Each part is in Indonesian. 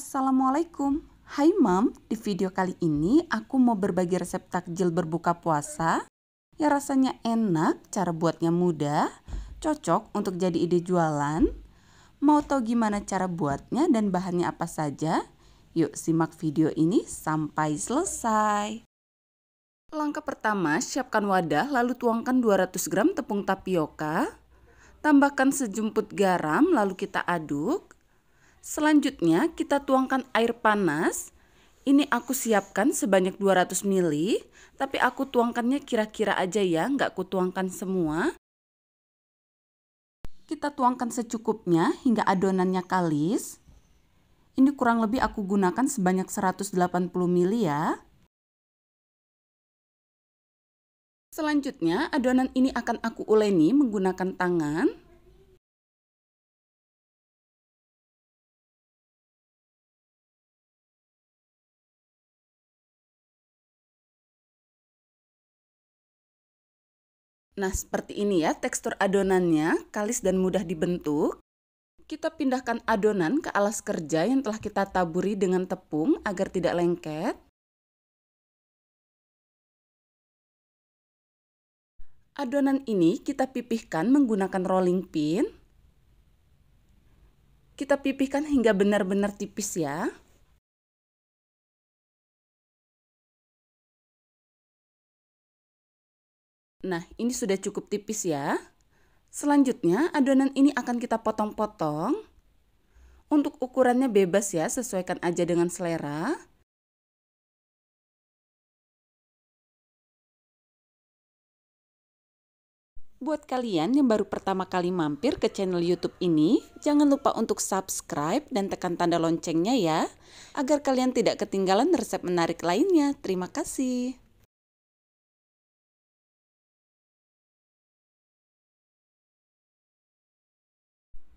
Assalamualaikum. Hai Mam, di video kali ini aku mau berbagi resep takjil berbuka puasa Ya rasanya enak, cara buatnya mudah, cocok untuk jadi ide jualan. Mau tahu gimana cara buatnya dan bahannya apa saja? Yuk simak video ini sampai selesai. Langkah pertama, siapkan wadah lalu tuangkan 200 gram tepung tapioka. Tambahkan sejumput garam lalu kita aduk. Selanjutnya kita tuangkan air panas. Ini aku siapkan sebanyak 200 ml, tapi aku tuangkannya kira-kira aja ya, nggak aku tuangkan semua. Kita tuangkan secukupnya hingga adonannya kalis. Ini kurang lebih aku gunakan sebanyak 180 ml ya. Selanjutnya, adonan ini akan aku uleni menggunakan tangan. Nah, seperti ini ya tekstur adonannya, kalis dan mudah dibentuk. Kita pindahkan adonan ke alas kerja yang telah kita taburi dengan tepung agar tidak lengket. Adonan ini kita pipihkan menggunakan rolling pin. Kita pipihkan hingga benar-benar tipis ya. Nah, ini sudah cukup tipis ya. Selanjutnya, adonan ini akan kita potong-potong. Untuk ukurannya bebas ya, sesuaikan aja dengan selera. Buat kalian yang baru pertama kali mampir ke channel YouTube ini, jangan lupa untuk subscribe dan tekan tanda loncengnya ya, agar kalian tidak ketinggalan resep menarik lainnya. Terima kasih.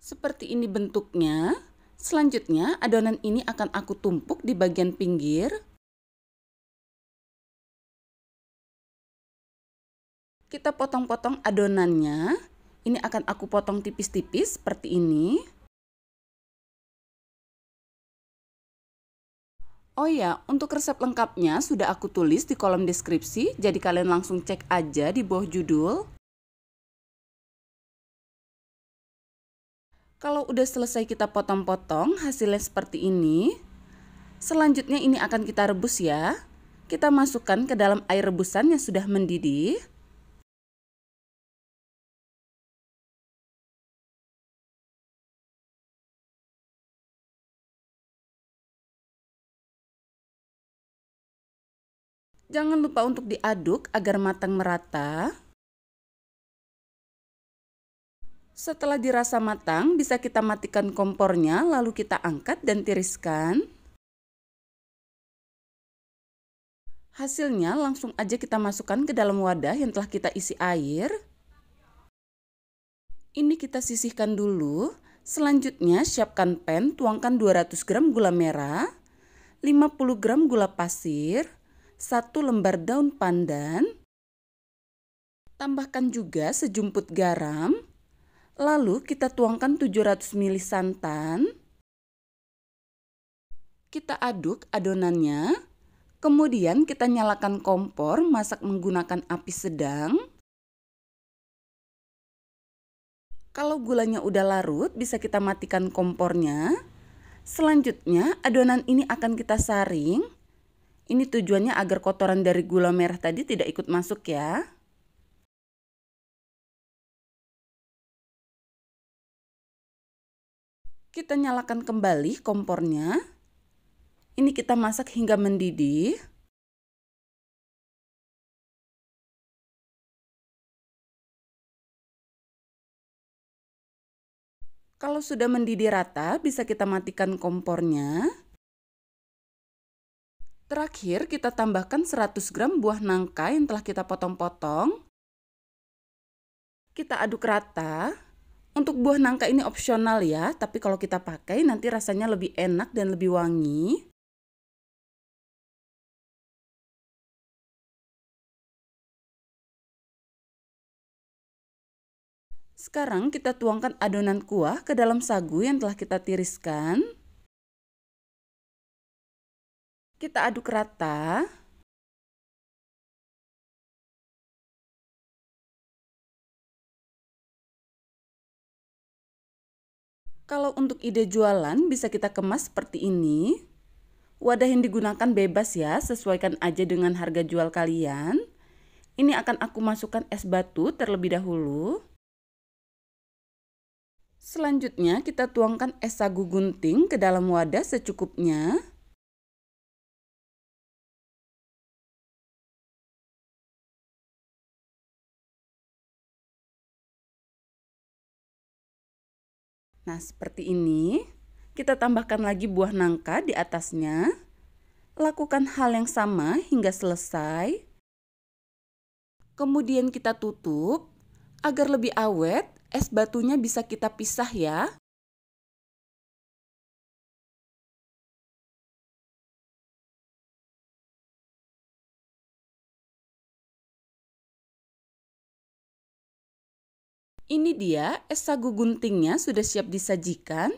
Seperti ini bentuknya. Selanjutnya, adonan ini akan aku tumpuk di bagian pinggir. Kita potong-potong adonannya. Ini akan aku potong tipis-tipis seperti ini. Oh ya, untuk resep lengkapnya sudah aku tulis di kolom deskripsi, jadi kalian langsung cek aja di bawah judul. Kalau udah selesai kita potong-potong hasilnya seperti ini. Selanjutnya ini akan kita rebus ya. Kita masukkan ke dalam air rebusan yang sudah mendidih. Jangan lupa untuk diaduk agar matang merata. Setelah dirasa matang, bisa kita matikan kompornya, lalu kita angkat dan tiriskan. Hasilnya langsung aja kita masukkan ke dalam wadah yang telah kita isi air. Ini kita sisihkan dulu. Selanjutnya siapkan pan, tuangkan 200 gram gula merah, 50 gram gula pasir, 1 lembar daun pandan. Tambahkan juga sejumput garam, Lalu kita tuangkan 700 ml santan. Kita aduk adonannya. Kemudian kita nyalakan kompor masak menggunakan api sedang. Kalau gulanya udah larut, bisa kita matikan kompornya. Selanjutnya, adonan ini akan kita saring. Ini tujuannya agar kotoran dari gula merah tadi tidak ikut masuk ya. kita nyalakan kembali kompornya. Ini kita masak hingga mendidih. Kalau sudah mendidih rata, bisa kita matikan kompornya. Terakhir, kita tambahkan 100 gram buah nangka yang telah kita potong-potong. Kita aduk rata. Untuk buah nangka ini opsional ya, tapi kalau kita pakai nanti rasanya lebih enak dan lebih wangi. Sekarang kita tuangkan adonan kuah ke dalam sagu yang telah kita tiriskan. Kita aduk rata. Kalau untuk ide jualan bisa kita kemas seperti ini. Wadah yang digunakan bebas ya, sesuaikan aja dengan harga jual kalian. Ini akan aku masukkan es batu terlebih dahulu. Selanjutnya kita tuangkan es sagu gunting ke dalam wadah secukupnya. Nah, seperti ini. Kita tambahkan lagi buah nangka di atasnya. Lakukan hal yang sama hingga selesai. Kemudian kita tutup. Agar lebih awet, es batunya bisa kita pisah ya. Ini dia, es sagu guntingnya sudah siap disajikan.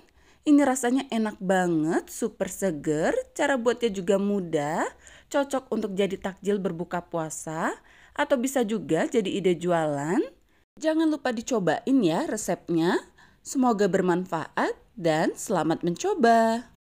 Ini rasanya enak banget, super seger, cara buatnya juga mudah, cocok untuk jadi takjil berbuka puasa, atau bisa juga jadi ide jualan. Jangan lupa dicobain ya resepnya. Semoga bermanfaat dan selamat mencoba.